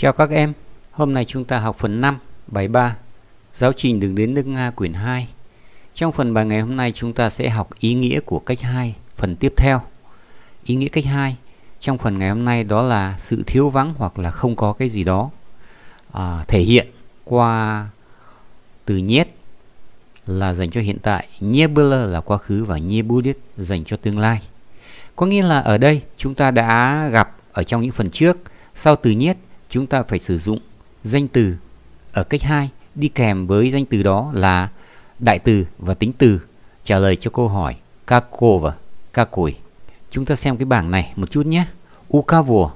Chào các em, hôm nay chúng ta học phần 5, bài 3, giáo trình đường đến nước Nga quyển 2. Trong phần bài ngày hôm nay chúng ta sẽ học ý nghĩa của cách 2, phần tiếp theo. Ý nghĩa cách 2 trong phần ngày hôm nay đó là sự thiếu vắng hoặc là không có cái gì đó à, thể hiện qua từ nhét là dành cho hiện tại, Nebula là quá khứ và Nebudit dành cho tương lai. Có nghĩa là ở đây chúng ta đã gặp ở trong những phần trước sau từ nhiết chúng ta phải sử dụng danh từ ở cách 2 đi kèm với danh từ đó là đại từ và tính từ trả lời cho câu hỏi kakova kakoi chúng ta xem cái bảng này một chút nhé ukavo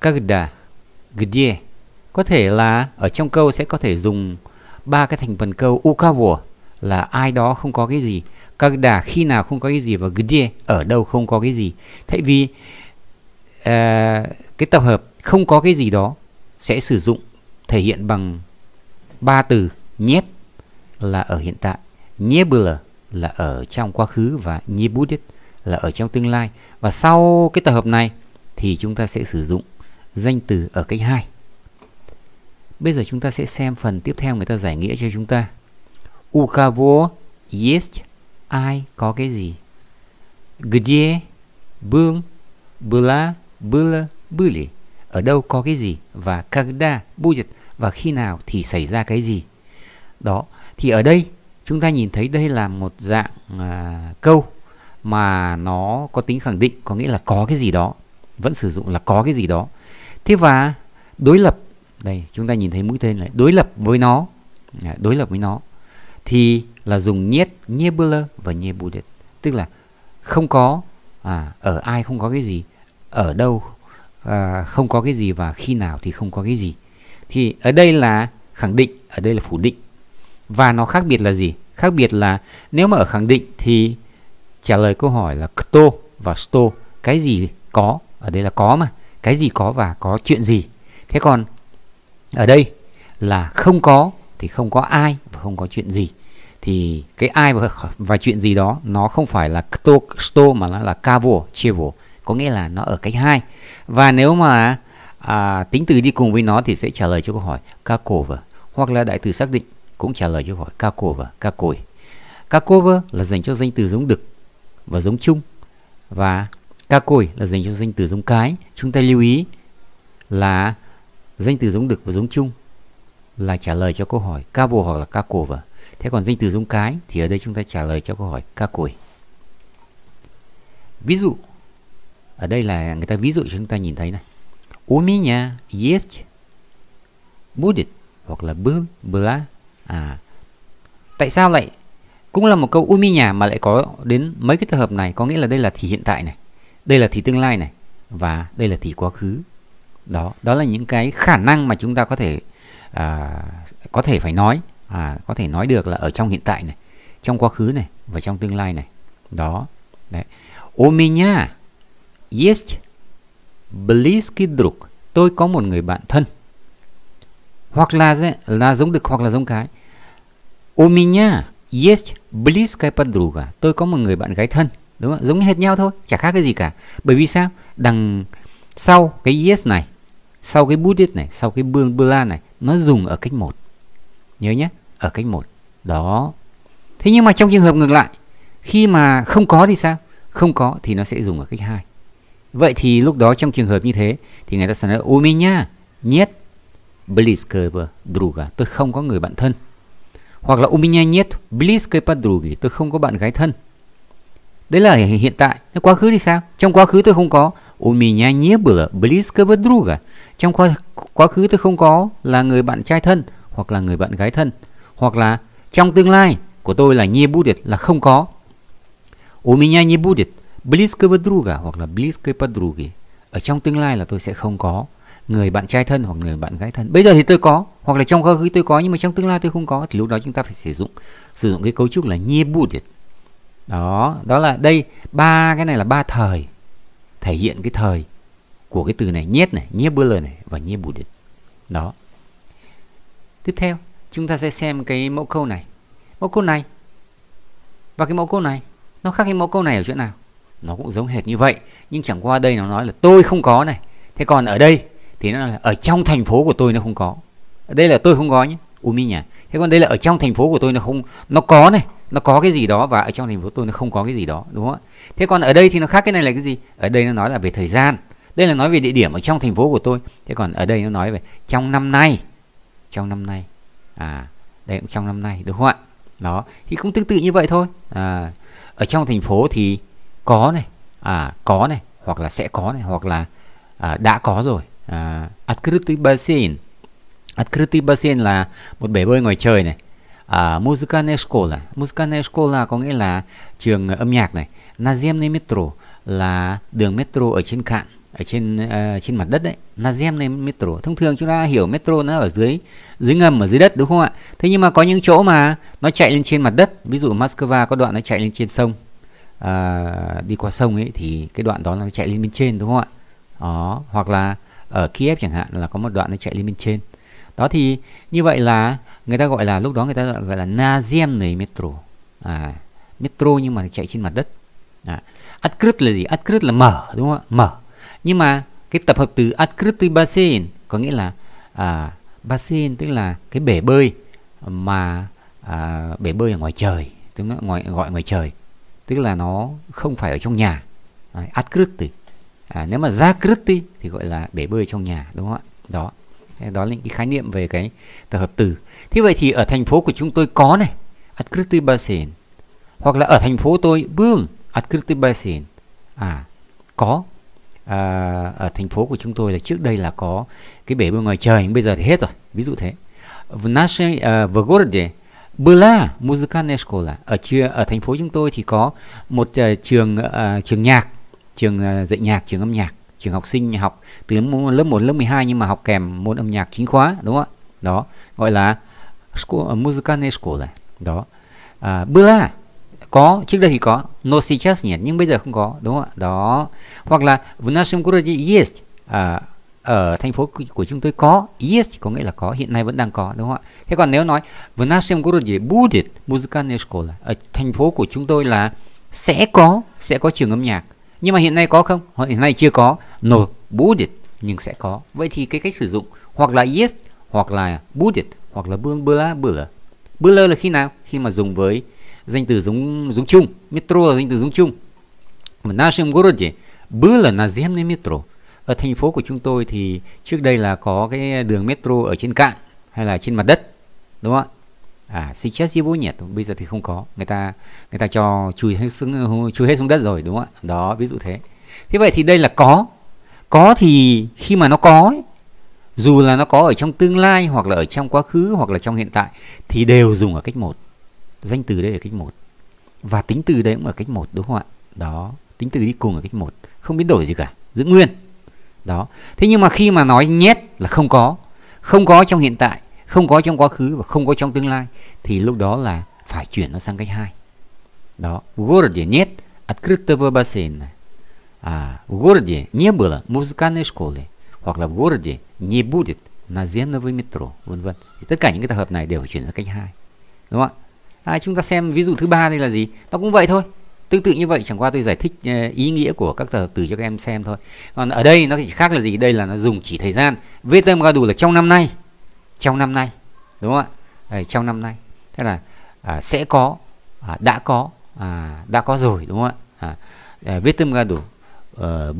kagda gdie có thể là ở trong câu sẽ có thể dùng ba cái thành phần câu ukavo là ai đó không có cái gì kagda khi nào không có cái gì và gdie ở đâu không có cái gì thay vì Ờ, cái tập hợp không có cái gì đó sẽ sử dụng thể hiện bằng ba từ nhép là ở hiện tại nebula là ở trong quá khứ và nebudet là ở trong tương lai và sau cái tập hợp này thì chúng ta sẽ sử dụng danh từ ở cách 2 bây giờ chúng ta sẽ xem phần tiếp theo người ta giải nghĩa cho chúng ta u yes ai có cái gì где был была было, были, ở đâu có cái gì và когда будет và khi nào thì xảy ra cái gì. Đó, thì ở đây chúng ta nhìn thấy đây là một dạng à, câu mà nó có tính khẳng định, có nghĩa là có cái gì đó, vẫn sử dụng là có cái gì đó. Thế và đối lập đây chúng ta nhìn thấy mũi tên lại đối lập với nó à, đối lập với nó thì là dùng nhiết nhebula và nyebudet tức là không có à, ở ai không có cái gì ở đâu à, không có cái gì và khi nào thì không có cái gì thì ở đây là khẳng định ở đây là phủ định và nó khác biệt là gì khác biệt là nếu mà ở khẳng định thì trả lời câu hỏi là kto và sto cái gì có ở đây là có mà cái gì có và có chuyện gì thế còn ở đây là không có thì không có ai và không có chuyện gì thì cái ai và, và chuyện gì đó nó không phải là kto sto mà nó là kavo chevo có nghĩa là nó ở cách 2 và nếu mà à, tính từ đi cùng với nó thì sẽ trả lời cho câu hỏi ca cover hoặc là đại từ xác định cũng trả lời cho câu hỏi ca cover ca cồi ca cover là dành cho danh từ giống đực và giống chung và ca cồi là dành cho danh từ giống cái chúng ta lưu ý là danh từ giống đực và giống chung là trả lời cho câu hỏi ca bồ hoặc là ca cổ thế còn danh từ giống cái thì ở đây chúng ta trả lời cho câu hỏi ca cồi ví dụ ở đây là người ta ví dụ cho chúng ta nhìn thấy này у nhà, есть будет hoặc là bơm bơ à tại sao lại cũng là một câu u mi nhà mà lại có đến mấy cái trường hợp này có nghĩa là đây là thì hiện tại này đây là thì tương lai này và đây là thì quá khứ đó đó là những cái khả năng mà chúng ta có thể à, có thể phải nói à, có thể nói được là ở trong hiện tại này trong quá khứ này và trong tương lai này đó đấy ô mi nha Есть близкий друг. Tôi có một người bạn thân. Hoặc là là giống được hoặc là giống cái. У меня есть близкая подруга. Tôi có một người bạn gái thân. Đúng không? Giống hết nhau thôi, chả khác cái gì cả. Bởi vì sao? Đằng sau cái yes này, sau cái budget này, sau cái bương bla này, nó dùng ở cách một Nhớ nhé, ở cách một Đó. Thế nhưng mà trong trường hợp ngược lại, khi mà không có thì sao? Không có thì nó sẽ dùng ở cách hai Vậy thì lúc đó trong trường hợp như thế thì người ta sẽ nói u меня нет близкого друга, tôi không có người bạn thân. Hoặc là u меня нет близкой подруги, tôi không có bạn gái thân. Đấy là hiện tại. Quá khứ thì sao? Trong quá khứ tôi không có. У меня не было близкого друга. Trong quá, quá khứ tôi không có là người bạn trai thân hoặc là người bạn gái thân. Hoặc là trong tương lai của tôi là не будет là không có. У меня не будет blízkого druga hoặc là blízkой подруги. Ở trong tương lai là tôi sẽ không có người bạn trai thân hoặc người bạn gái thân. Bây giờ thì tôi có, hoặc là trong quá khứ tôi có nhưng mà trong tương lai tôi không có thì lúc đó chúng ta phải sử dụng sử dụng cái cấu trúc là не будет. Đó, đó là đây ba cái này là ba thời thể hiện cái thời của cái từ này nhét này, nhé bơ này và nhé bù Đó. Tiếp theo, chúng ta sẽ xem cái mẫu câu này. Mẫu câu này và cái mẫu câu này nó khác cái mẫu câu này ở chỗ nào? nó cũng giống hệt như vậy nhưng chẳng qua đây nó nói là tôi không có này thế còn ở đây thì nó là ở trong thành phố của tôi nó không có ở đây là tôi không có nhé umi nhà thế còn đây là ở trong thành phố của tôi nó không nó có này nó có cái gì đó và ở trong thành phố tôi nó không có cái gì đó đúng không ạ thế còn ở đây thì nó khác cái này là cái gì ở đây nó nói là về thời gian đây là nói về địa điểm ở trong thành phố của tôi thế còn ở đây nó nói về trong năm nay trong năm nay à đây cũng trong năm nay đúng không ạ đó thì cũng tương tự như vậy thôi à, ở trong thành phố thì có này à có này hoặc là sẽ có này hoặc là à, đã có rồi à, открытый бассейн открытый бассейn là một bể bơi ngoài trời này à, muzikane школа muzikane школа có nghĩa là trường âm nhạc này наземный metro là đường metro ở trên cạn ở trên uh, trên mặt đất đấy nazemный metro thông thường chúng ta hiểu metro nó ở dưới dưới ngầm ở dưới đất đúng không ạ thế nhưng mà có những chỗ mà nó chạy lên trên mặt đất ví dụ moscow có đoạn nó chạy lên trên sông à, đi qua sông ấy thì cái đoạn đó là nó chạy lên bên trên đúng không ạ đó hoặc là ở Kiev chẳng hạn là có một đoạn nó chạy lên bên trên đó thì như vậy là người ta gọi là lúc đó người ta gọi là наземный metro à, metro nhưng mà chạy trên mặt đất à, открыт là gì открыt là mở đúng không ạ mở nhưng mà cái tập hợp từ открытый бассейн có nghĩa là à, bassin tức là cái bể bơi mà à, bể bơi ở ngoài trời tức là ngoài gọi ngoài trời tức là nó không phải ở trong nhà Đấy, adkruti à, nếu mà ra kruti thì gọi là bể bơi trong nhà đúng không ạ đó đó là những cái khái niệm về cái tập hợp từ thế vậy thì ở thành phố của chúng tôi có này adkruti basin hoặc là ở thành phố tôi bương adkruti basin à có à, ở thành phố của chúng tôi là trước đây là có cái bể bơi ngoài trời nhưng bây giờ thì hết rồi ví dụ thế в нашей в городе Bula, Bla Musikalneskola ở ở thành phố chúng tôi thì có một uh, trường uh, trường nhạc, trường uh, dạy nhạc, trường âm nhạc, trường học sinh học từ lớp 1 lớp 12 nhưng mà học kèm môn âm nhạc chính khóa đúng không ạ? Đó, gọi là Musikalneskola. Đó. Uh, à, Bla có trước đây thì có но сейчас nhưng bây giờ không có đúng không ạ? Đó. Hoặc là в нашем есть ở thành phố của chúng tôi có yes có nghĩa là có hiện nay vẫn đang có đúng không ạ thế còn nếu nói в нашем городе будет музыкальная школа ở thành phố của chúng tôi là sẽ có sẽ có trường âm nhạc nhưng mà hiện nay có không hiện nay chưa có no будет nhưng sẽ có vậy thì cái cách sử dụng hoặc là yes hoặc là будет hoặc là bương bla bla bla là khi nào khi mà dùng với danh từ giống giống chung metro là danh từ giống chung в нашем городе было наземное метро ở thành phố của chúng tôi thì trước đây là có cái đường metro ở trên cạn hay là trên mặt đất đúng không ạ à сейчас его nhiệt bây giờ thì không có người ta người ta cho chui hết xuống chui hết xuống đất rồi đúng không ạ đó ví dụ thế thế vậy thì đây là có có thì khi mà nó có ấy, dù là nó có ở trong tương lai hoặc là ở trong quá khứ hoặc là trong hiện tại thì đều dùng ở cách một danh từ đây ở cách một và tính từ đấy cũng ở cách một đúng không ạ đó tính từ đi cùng ở cách một không biến đổi gì cả giữ nguyên đó thế nhưng mà khi mà nói nhét là không có không có trong hiện tại không có trong quá khứ và không có trong tương lai thì lúc đó là phải chuyển nó sang cách hai đó городе нет открытого бассейна а в городе à, не было музыкальной школы hoặc là в городе не будет наземного метро vân vân thì tất cả những cái tập hợp này đều phải chuyển sang cách hai đúng không ạ à, chúng ta xem ví dụ thứ ba đây là gì nó cũng vậy thôi tương tự như vậy chẳng qua tôi giải thích ờ, ý nghĩa của các tờ từ cho các em xem thôi còn ở đây nó chỉ khác là gì đây là nó dùng chỉ thời gian vtm ga đủ là trong năm nay trong năm nay đúng không ạ Đấy, trong năm nay thế là à, sẽ có à, đã có à, đã có rồi đúng không ạ à, vtm ga đủ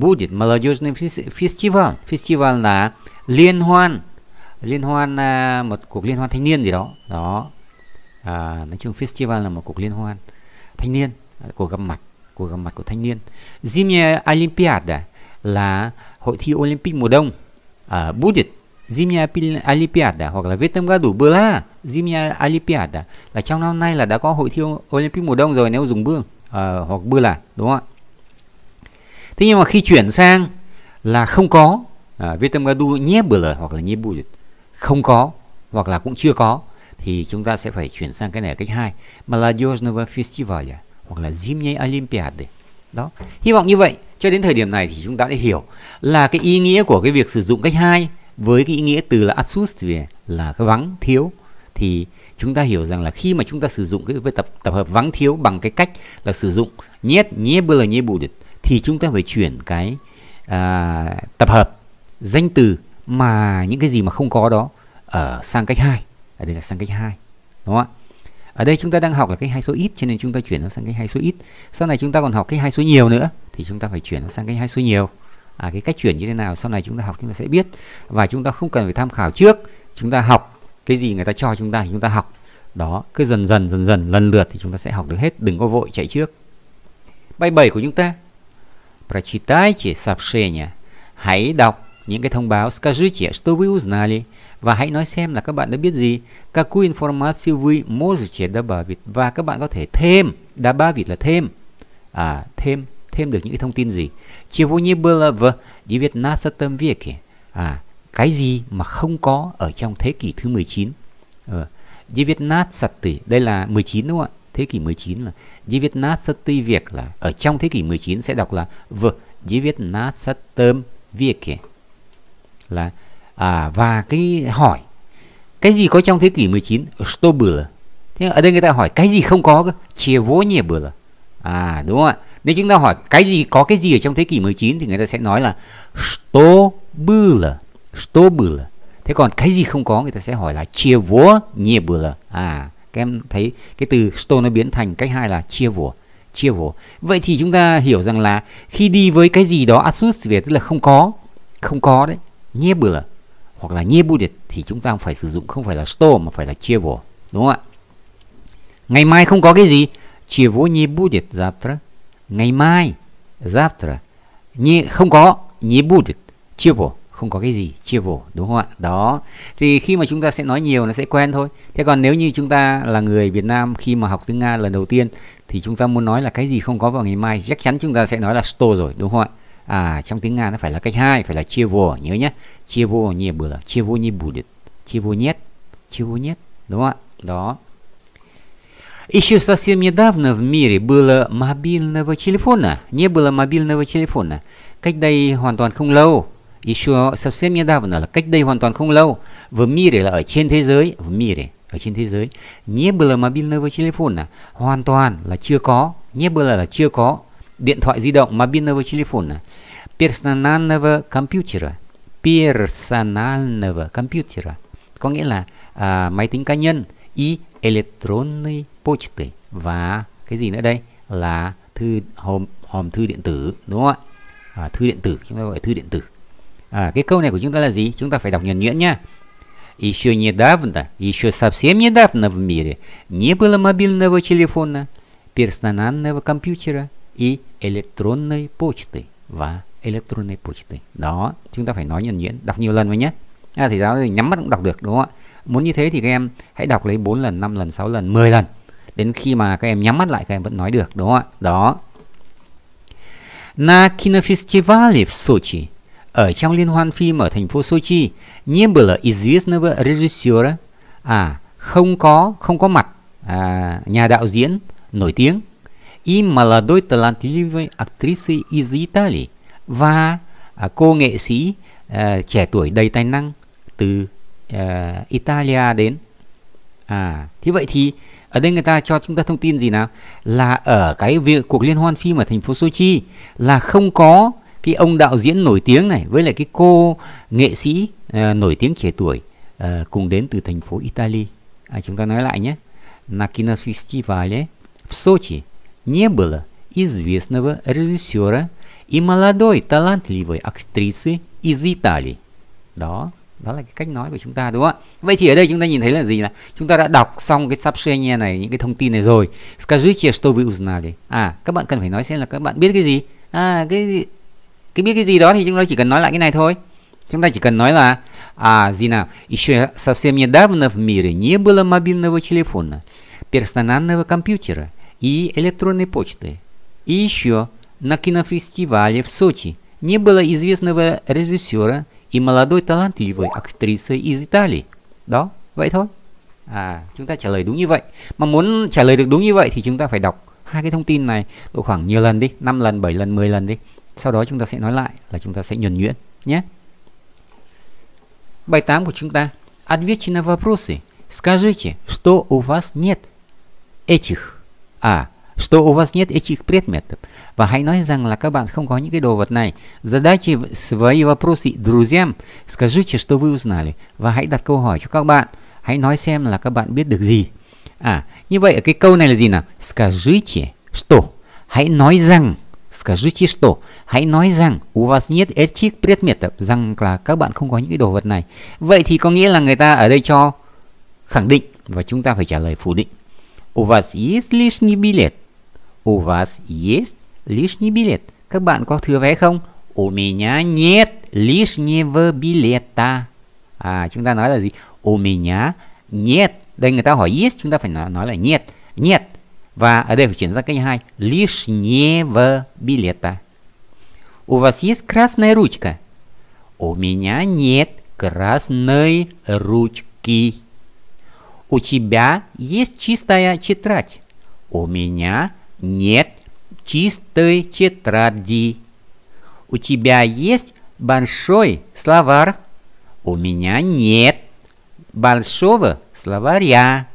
будет молодежный фестиваль festival là liên hoan liên hoan à, một cuộc liên hoan thanh niên gì đó đó à, nói chung festival là một cuộc liên hoan thanh niên cuộc gặp mặt cuộc gặp mặt của thanh niên Zimnia Olympiada là hội thi Olympic mùa đông ở à, Budit Zimnia Olympiada hoặc là viết Nam ga đủ bơ la Zimnia Olympiada là trong năm nay là đã có hội thi Olympic mùa đông rồi nếu dùng bương uh, à, hoặc bơ là đúng không ạ thế nhưng mà khi chuyển sang là không có uh, à, Việt Nam ga đủ nhé bơ la hoặc là nhé Budit không có hoặc là cũng chưa có thì chúng ta sẽ phải chuyển sang cái này cách hai Maladyozhnova Festivalia hoặc là Zimnye Olympiade đó hy vọng như vậy cho đến thời điểm này thì chúng ta đã hiểu là cái ý nghĩa của cái việc sử dụng cách hai với cái ý nghĩa từ là asus là cái vắng thiếu thì chúng ta hiểu rằng là khi mà chúng ta sử dụng cái tập tập hợp vắng thiếu bằng cái cách là sử dụng nhét nhé bơ là nhé bù được thì chúng ta phải chuyển cái à, tập hợp danh từ mà những cái gì mà không có đó ở sang cách hai ở đây là sang cách hai đúng không ạ ở đây chúng ta đang học là cái hai số ít cho nên chúng ta chuyển nó sang cái hai số ít sau này chúng ta còn học cái hai số nhiều nữa thì chúng ta phải chuyển nó sang cái hai số nhiều à, cái cách chuyển như thế nào sau này chúng ta học chúng ta sẽ biết và chúng ta không cần phải tham khảo trước chúng ta học cái gì người ta cho chúng ta thì chúng ta học đó cứ dần dần dần dần lần lượt thì chúng ta sẽ học được hết đừng có vội chạy trước bài 7 của chúng ta прочитайте сообщение hãy đọc những cái thông báo Скажите, что вы узнали? Và hãy nói xem là các bạn đã biết gì. Какую информацию вы можете добавить? Và các bạn có thể thêm, добавить là thêm. À, thêm, thêm được những cái thông tin gì. Чего не было в 19 веке? À, cái gì mà không có ở trong thế kỷ thứ 19? Ờ. Девятнадцатый, đây là 19 đúng không ạ? Thế kỷ 19 là девятнадцатый век là ở trong thế kỷ 19 sẽ đọc là в девятнадцатом веке là à, và cái hỏi cái gì có trong thế kỷ 19 что было thế ở đây người ta hỏi cái gì không có cơ чего не было à đúng không ạ nếu chúng ta hỏi cái gì có cái gì ở trong thế kỷ 19 thì người ta sẽ nói là что было что было thế còn cái gì không có người ta sẽ hỏi là chia чего не было à các em thấy cái từ что nó biến thành cách hai là chia vùa chia vùa vậy thì chúng ta hiểu rằng là khi đi với cái gì đó asus về tức là không có không có đấy не было hoặc là не будет thì chúng ta phải sử dụng không phải là что mà phải là chia чего đúng không ạ ngày mai không có cái gì chia чего не будет завтра ngày mai завтра не không có не будет чего không có cái gì chia vổ đúng không ạ đó thì khi mà chúng ta sẽ nói nhiều nó sẽ quen thôi thế còn nếu như chúng ta là người Việt Nam khi mà học tiếng Nga lần đầu tiên thì chúng ta muốn nói là cái gì không có vào ngày mai chắc chắn chúng ta sẽ nói là sto rồi đúng không ạ à, trong tiếng Nga nó phải là cách hai phải là chia vua nhớ nhé chia vua như было chia vô не будет chia vua нет chia vua нет đúng không ạ đó Еще совсем недавно в мире было мобильного телефона. Не было мобильного телефона. Cách đây hoàn toàn không lâu. Еще совсем недавно là cách đây hoàn toàn không lâu. В мире là ở trên thế giới. В мире ở trên thế giới. Не было мобильного телефона. Hoàn toàn là chưa có. Не было là chưa có điện thoại di động, мобильного телефона, персонального компьютера, персонального компьютера, có nghĩa là à, máy tính cá nhân, и электронной почты và cái gì nữa đây là thư hòm hòm thư điện tử đúng không ạ? À, thư điện tử chúng ta gọi thư điện tử. À, cái câu này của chúng ta là gì? Chúng ta phải đọc nhuần nhuyễn nhá. Еще недавно, еще совсем недавно в мире не было мобильного телефона, персонального компьютера, и электронной почты và electronic почты đó chúng ta phải nói nhuần nhuyễn đọc nhiều lần mới nhé à, thầy giáo thì nhắm mắt cũng đọc được đúng không ạ muốn như thế thì các em hãy đọc lấy 4 lần 5 lần 6 lần 10 lần đến khi mà các em nhắm mắt lại các em vẫn nói được đúng không ạ đó на кинофестивале в Сочи ở trong liên hoan phim ở thành phố Sochi не было известного режиссера à không có không có mặt à, nhà đạo diễn nổi tiếng и молодой талантливой актрисы из Италии và cô nghệ sĩ uh, trẻ tuổi đầy tài năng từ uh, Italia đến. À, thế vậy thì ở đây người ta cho chúng ta thông tin gì nào là ở cái việc cuộc liên hoan phim ở thành phố Sochi là không có cái ông đạo diễn nổi tiếng này với lại cái cô nghệ sĩ uh, nổi tiếng trẻ tuổi uh, cùng đến từ thành phố Italy. À, chúng ta nói lại nhé. Nakina Festival ấy, Sochi. не было известного режиссера и молодой талантливой актрисы из Италии. Да, đó là cái cách nói của chúng ta đúng không ạ? Vậy thì ở đây chúng ta nhìn thấy là gì là chúng ta đã đọc xong cái сообщение này, những cái thông tin này rồi. Скажите, что вы узнали. À, các bạn cần phải nói xem là các bạn biết cái gì. À, cái Cái biết cái gì đó thì chúng ta chỉ cần nói lại cái này thôi. Chúng ta chỉ cần nói là à gì nào, еще совсем недавно в мире не было мобильного телефона, персонального компьютера, и электронной почты. И еще на кинофестивале в Сочи не было известного режиссера и молодой талантливой актрисы из Италии. Đó, vậy thôi. À, chúng ta trả lời đúng như vậy. Mà muốn trả lời được đúng như vậy thì chúng ta phải đọc hai cái thông tin này độ khoảng nhiều lần đi, 5 lần, 7 lần, 10 lần đi. Sau đó chúng ta sẽ nói lại là chúng ta sẽ nhuần nhuyễn nhé. Bài 8 của chúng ta. Ответьте на вопросы. Скажите, что у вас нет этих. à что у вас нет этих предметов. Và hãy nói rằng là các bạn không có những cái đồ vật này. Задайте свои вопросы друзьям. Скажите, что вы узнали. Và hãy đặt câu hỏi cho các bạn. Hãy nói xem là các bạn biết được gì. À, như vậy ở cái câu này là gì nào? Скажите, что. Hãy nói rằng. Скажите, что. Hãy nói rằng у вас нет этих предметов. Rằng là các bạn không có những cái đồ vật này. Vậy thì có nghĩa là người ta ở đây cho khẳng định và chúng ta phải trả lời phủ định. У вас есть лишний билет? У вас есть лишний билет? Các bạn có thừa vé không? У меня нет лишнего билета. À, chúng ta nói là gì? У меня нет. Đây người ta hỏi есть, chúng ta phải nói, nói là нет. Нет. Và ở đây phải chuyển sang cách 2. Лишнего билета. У вас есть красная ручка? У меня нет красной ручки. У тебя есть чистая тетрадь. У меня нет чистой тетради. У тебя есть большой словарь. У меня нет большого словаря.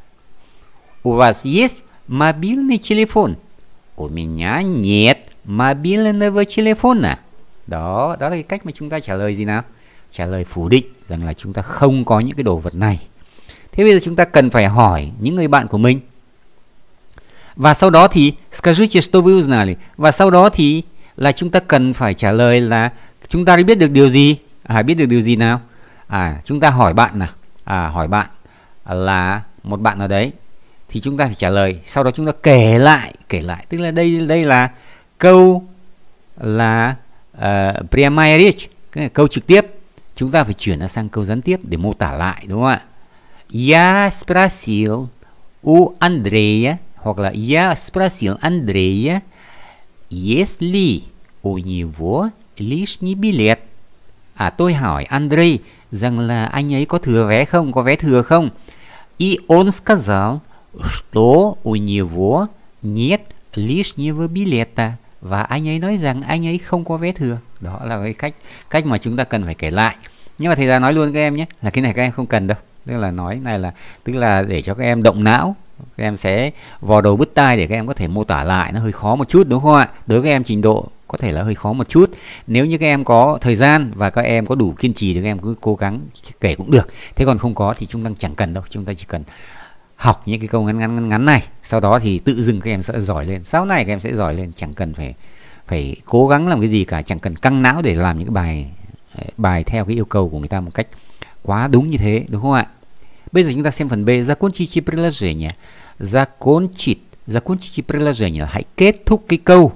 У вас есть мобильный телефон? У меня нет мобильного телефона. Đó, đó là cái cách mà chúng ta trả lời gì nào? Trả lời phủ định rằng là chúng ta không có những cái đồ vật này. thế bây giờ chúng ta cần phải hỏi những người bạn của mình và sau đó thì скажите что вы узнали và sau đó thì là chúng ta cần phải trả lời là chúng ta đã biết được điều gì à biết được điều gì nào à chúng ta hỏi bạn nào à hỏi bạn là một bạn nào đấy thì chúng ta phải trả lời sau đó chúng ta kể lại kể lại tức là đây đây là câu là uh, câu trực tiếp chúng ta phải chuyển nó sang câu gián tiếp để mô tả lại đúng không ạ Я спросил у Андрея, hoặc là я спросил Андрея, есть ли у него лишний билет. À, tôi hỏi Андрей rằng là anh ấy có thừa vé không, có vé thừa không. И он сказал, что у него нет лишнего билета. Và anh ấy nói rằng anh ấy không có vé thừa. Đó là cái cách cách mà chúng ta cần phải kể lại. Nhưng mà thầy giáo nói luôn các em nhé, là cái này các em không cần đâu tức là nói này là tức là để cho các em động não các em sẽ vò đầu bứt tai để các em có thể mô tả lại nó hơi khó một chút đúng không ạ đối với các em trình độ có thể là hơi khó một chút nếu như các em có thời gian và các em có đủ kiên trì thì các em cứ cố gắng kể cũng được thế còn không có thì chúng ta chẳng cần đâu chúng ta chỉ cần học những cái câu ngắn ngắn ngắn ngắn này sau đó thì tự dưng các em sẽ giỏi lên sau này các em sẽ giỏi lên chẳng cần phải phải cố gắng làm cái gì cả chẳng cần căng não để làm những cái bài bài theo cái yêu cầu của người ta một cách Quá đúng như thế, đúng không ạ? Bây giờ chúng ta xem phần B, закончите предложение. Закончить, закончите предложение là hãy kết thúc cái câu.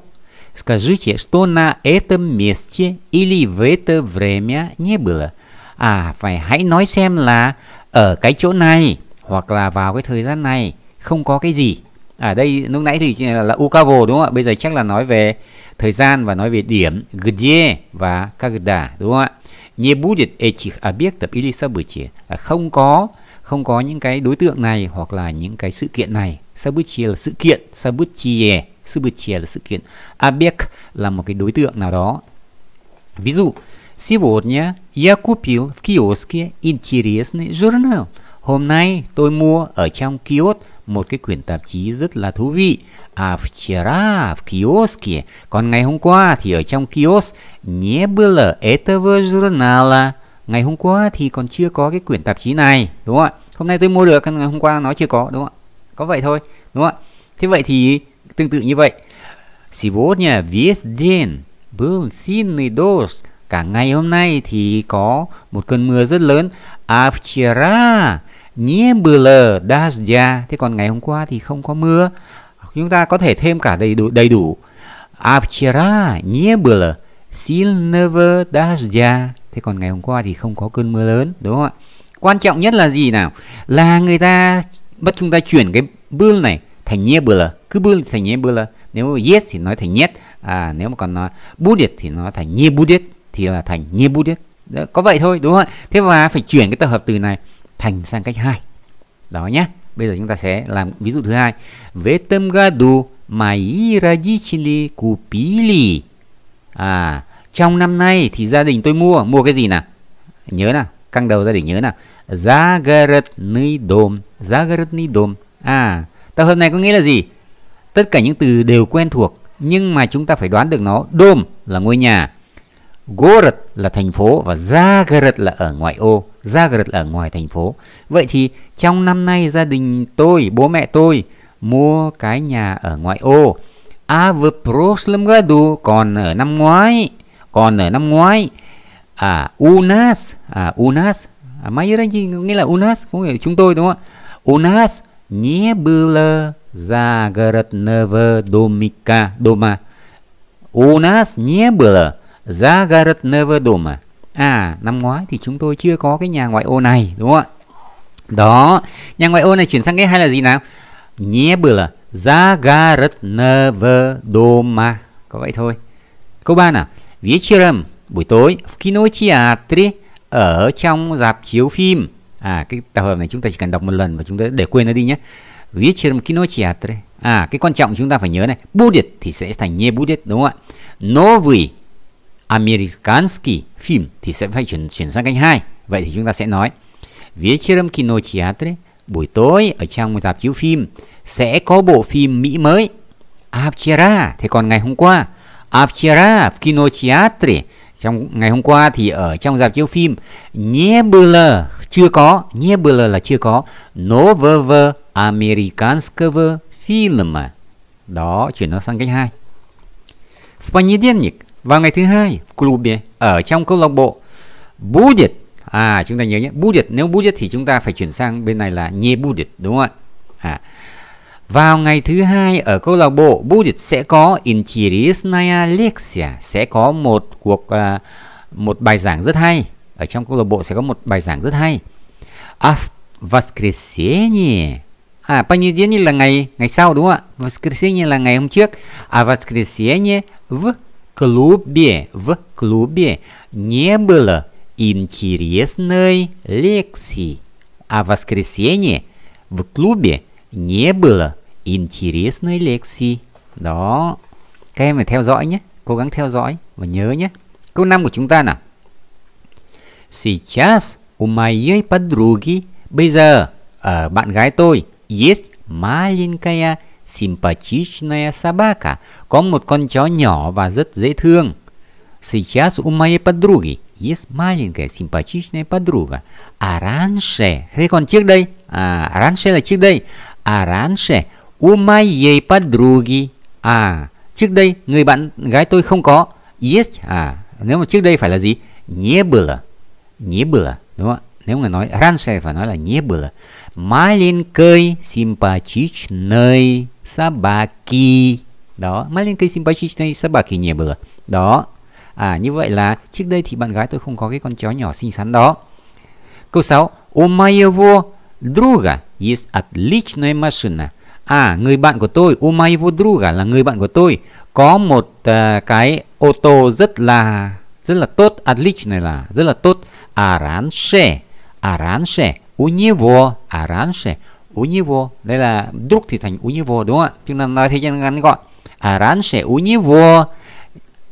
Скажите, что на этом месте или в это время не было. À, phải hãy nói xem là ở cái chỗ này hoặc là vào cái thời gian này không có cái gì. Ở à, đây lúc nãy thì là, là ukavo đúng không ạ? Bây giờ chắc là nói về thời gian và nói về điểm где và когда đúng không ạ? не будет этих объектов или событий. Không có không có những cái đối tượng này hoặc là những cái sự kiện này. Событие là sự kiện, событие, событие là sự kiện. Объект là một cái đối tượng nào đó. Ví dụ, сегодня я купил в киоске интересный журнал. Hôm nay tôi mua ở trong kiosk một cái quyển tạp chí rất là thú vị. А à, вчера в киоске, còn ngày hôm qua thì ở trong kiosk не было этого журнала. Ngày hôm qua thì còn chưa có cái quyển tạp chí này, đúng không ạ? Hôm nay tôi mua được, ngày hôm qua nó chưa có, đúng không ạ? Có vậy thôi, đúng không ạ? Thế vậy thì tương tự như vậy. Сегодня весь день был сильный дождь. Cả ngày hôm nay thì có một cơn mưa rất lớn. А вчера не было дождя. Thế còn ngày hôm qua thì không có mưa chúng ta có thể thêm cả đầy đủ đầy đủ а вчера не было сильного дождя thế còn ngày hôm qua thì không có cơn mưa lớn đúng không ạ quan trọng nhất là gì nào là người ta bắt chúng ta chuyển cái bươn này thành nhé bừa cứ bươn thành nhé bừa nếu mà yes thì nói thành nhất à nếu mà còn nói budet thì nó thành nhé budet thì là thành nhé budet Đó, có vậy thôi đúng không ạ thế và phải chuyển cái tập hợp từ này thành sang cách hai đó nhé bây giờ chúng ta sẽ làm ví dụ thứ hai в этом году мои родители купили à trong năm nay thì gia đình tôi mua mua cái gì nào nhớ nào căng đầu gia đình nhớ nào ni загородный дом ni dom à tập hợp này có nghĩa là gì tất cả những từ đều quen thuộc nhưng mà chúng ta phải đoán được nó dom là ngôi nhà gorod là thành phố và загород là ở ngoại ô ra ở ngoài thành phố. Vậy thì trong năm nay gia đình tôi, bố mẹ tôi mua cái nhà ở ngoại ô. À vừa gadu còn ở năm ngoái, còn ở năm ngoái. À unas, à unas, à gì nghĩa là unas có nghĩa là chúng tôi đúng không ạ? Unas не было загородного домика дома. У нас не было загородного дома à năm ngoái thì chúng tôi chưa có cái nhà ngoại ô này đúng không ạ đó nhà ngoại ô này chuyển sang cái hay là gì nào nhé bừa là загородного дома có vậy thôi câu ba nào вечером buổi tối в ở trong dạp chiếu phim à cái tập hợp này chúng ta chỉ cần đọc một lần và chúng ta để quên nó đi nhé вечером кинотеатре à cái quan trọng chúng ta phải nhớ này будет thì sẽ thành nhé будет đúng không ạ новый Amerikansky phim thì sẽ phải chuyển chuyển sang canh 2. Vậy thì chúng ta sẽ nói Вечером кино театре buổi tối ở trong một dạp chiếu phim sẽ có bộ phim Mỹ mới. А Thế còn ngày hôm qua. А вчера в trong ngày hôm qua thì ở trong dạp chiếu phim Nebula chưa có Nebula là chưa có нового американского фильма đó chuyển nó sang cách 2 в понедельник vào ngày thứ hai, клубе ở trong câu lạc bộ budget à chúng ta nhớ nhé budget nếu budget thì chúng ta phải chuyển sang bên này là не budget đúng không ạ? À. Vào ngày thứ hai ở câu lạc bộ budget sẽ có интересная лекция sẽ có một cuộc uh, một bài giảng rất hay ở trong câu lạc bộ sẽ có một bài giảng rất hay. А воскресенье À, понедельник là ngày ngày sau đúng không ạ? Воскресенье là ngày hôm trước. А воскресенье в клубе, в клубе не было интересной лекции. А в воскресенье в клубе не было интересной лекции. Đó. Các em phải theo dõi nhé. Cố gắng theo dõi và nhớ nhé. Câu 5 của chúng ta nào. Сейчас у моей подруги. Bây giờ ở bạn gái tôi есть маленькая Simpatichная собака, có một con chó nhỏ và rất dễ thương. Сейчас у моей подруги есть маленькая симпатичная подруга. А раньше, thế còn trước đây, à, раньше là trước đây, а раньше у моей подруги, à, trước đây người bạn gái tôi không có, есть, à, nếu mà trước đây phải là gì? Не было, не было, đúng không ạ? Nếu mà nói раньше phải nói là не было маленькой симпатичной собаки. Đó, маленькой симпатичной собаки не было. Đó. À như vậy là trước đây thì bạn gái tôi không có cái con chó nhỏ xinh xắn đó. Câu 6. У моего друга есть отличная машина. À, người bạn của tôi, у моего друга là người bạn của tôi có một uh, cái ô tô rất là rất là tốt, отличная là rất là tốt. Аранше, à, аранше у него, а раньше у него, đây là друг thì thành у него đúng không ạ? Chúng ta nói thế cho ngắn gọn. А раньше у него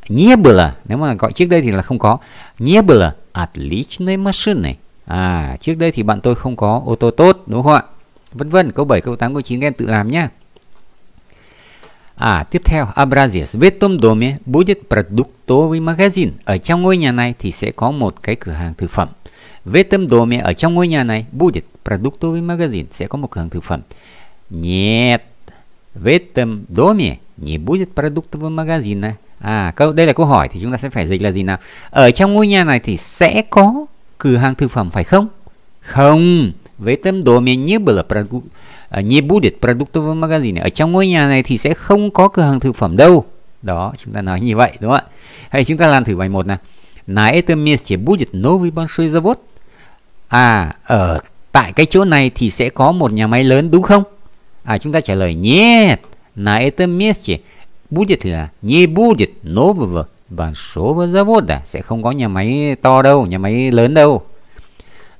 не было, nếu mà gọi trước đây thì là không có. Не было отличной машины. À, trước đây thì bạn tôi không có ô tô tốt đúng không ạ? Vân vân, câu 7, câu 8, câu 9 các em tự làm nhé. À, tiếp theo, образец. В этом доме будет продуктовый магазин. Ở trong ngôi nhà này thì sẽ có một cái cửa hàng thực phẩm. В этом доме, ở trong ngôi nhà này, будет продуктовый магазин, sẽ có một cửa hàng thực phẩm. Нет, в этом доме не будет продуктового магазина. À, câu đây là câu hỏi thì chúng ta sẽ phải dịch là gì nào? Ở trong ngôi nhà này thì sẽ có cửa hàng thực phẩm phải không? Không. В этом доме như было продук... не будет продуктового магазина. Ở trong ngôi nhà này thì sẽ không có cửa hàng thực phẩm đâu. Đó, chúng ta nói như vậy đúng không ạ? Hay chúng ta làm thử bài 1 nào. На этом месте будет новый большой завод à ở tại cái chỗ này thì sẽ có một nhà máy lớn đúng không à chúng ta trả lời нет на этом месте будет là не будет нового большого завода sẽ không có nhà máy to đâu nhà máy lớn đâu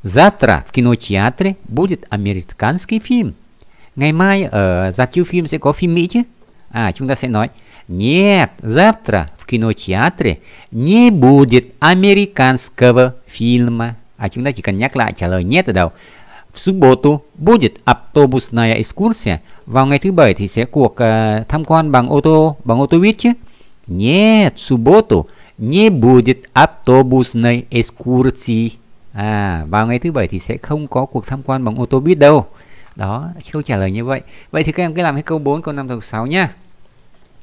Завтра в кинотеатре будет американский фильм. Ngày mai ở rạp chiếu phim sẽ có phim Mỹ chứ? À, chúng ta sẽ nói Нет, завтра в кинотеатре не будет американского фильма. À, chúng ta chỉ cần nhắc lại trả lời нет ở đầu. В budget autobus автобусная excursia. Vào ngày thứ bảy thì sẽ cuộc uh, tham quan bằng ô tô, bằng ô tô buýt chứ. Нет, в субботу не будет автобусной экскурсии. À, vào ngày thứ bảy thì sẽ không có cuộc tham quan bằng ô tô buýt đâu. Đó, câu trả lời như vậy. Vậy thì các em cứ làm hết câu 4, câu 5, câu 6 nhá.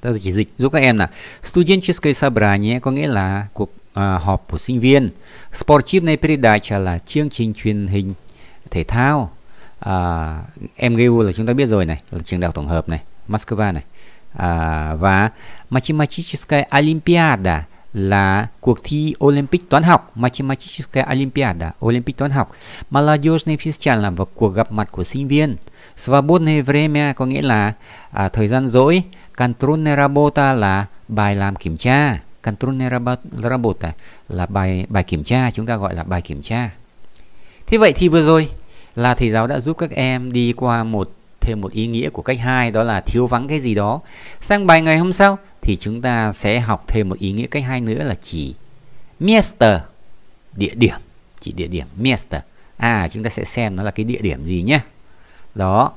Tôi chỉ dịch giúp các em là Studенческое собрание có nghĩa là cuộc À, họp của sinh viên. Sportivная передача là chương trình truyền hình thể thao. À, MGU là chúng ta biết rồi này, là trường đại học tổng hợp này, Moscow này. À, và Mathematichеская Олимпиада là cuộc thi Olympic toán học Mathematicheskaya Олимпиада Olympic toán học Молодежный фестиваль là vào cuộc gặp mặt của sinh viên Svobodne время có nghĩa là à, thời gian rỗi Контрольная работа là bài làm kiểm tra Control Работа là bài bài kiểm tra chúng ta gọi là bài kiểm tra thế vậy thì vừa rồi là thầy giáo đã giúp các em đi qua một thêm một ý nghĩa của cách hai đó là thiếu vắng cái gì đó sang bài ngày hôm sau thì chúng ta sẽ học thêm một ý nghĩa cách hai nữa là chỉ Miester địa điểm chỉ địa điểm Miester à chúng ta sẽ xem nó là cái địa điểm gì nhé đó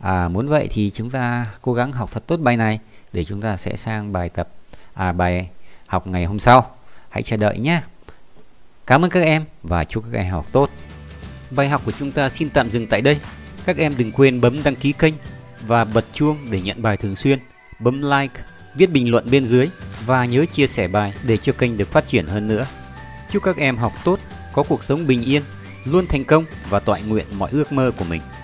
à, muốn vậy thì chúng ta cố gắng học thật tốt bài này để chúng ta sẽ sang bài tập à bài học ngày hôm sau. Hãy chờ đợi nhé. Cảm ơn các em và chúc các em học tốt. Bài học của chúng ta xin tạm dừng tại đây. Các em đừng quên bấm đăng ký kênh và bật chuông để nhận bài thường xuyên. Bấm like, viết bình luận bên dưới và nhớ chia sẻ bài để cho kênh được phát triển hơn nữa. Chúc các em học tốt, có cuộc sống bình yên, luôn thành công và tọa nguyện mọi ước mơ của mình.